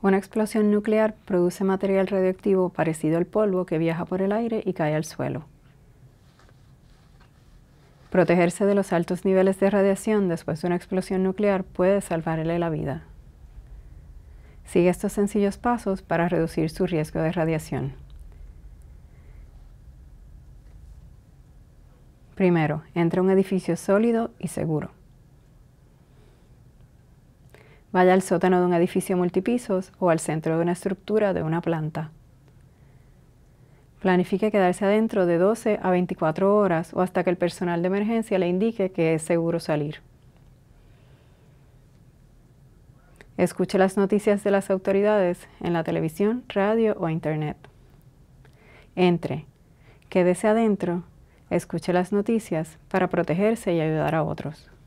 Una explosión nuclear produce material radioactivo parecido al polvo que viaja por el aire y cae al suelo. Protegerse de los altos niveles de radiación después de una explosión nuclear puede salvarle la vida. Sigue estos sencillos pasos para reducir su riesgo de radiación. Primero, entra a un edificio sólido y seguro vaya al sótano de un edificio multipisos o al centro de una estructura de una planta. Planifique quedarse adentro de 12 a 24 horas o hasta que el personal de emergencia le indique que es seguro salir. Escuche las noticias de las autoridades en la televisión, radio o internet. Entre, quédese adentro, escuche las noticias para protegerse y ayudar a otros.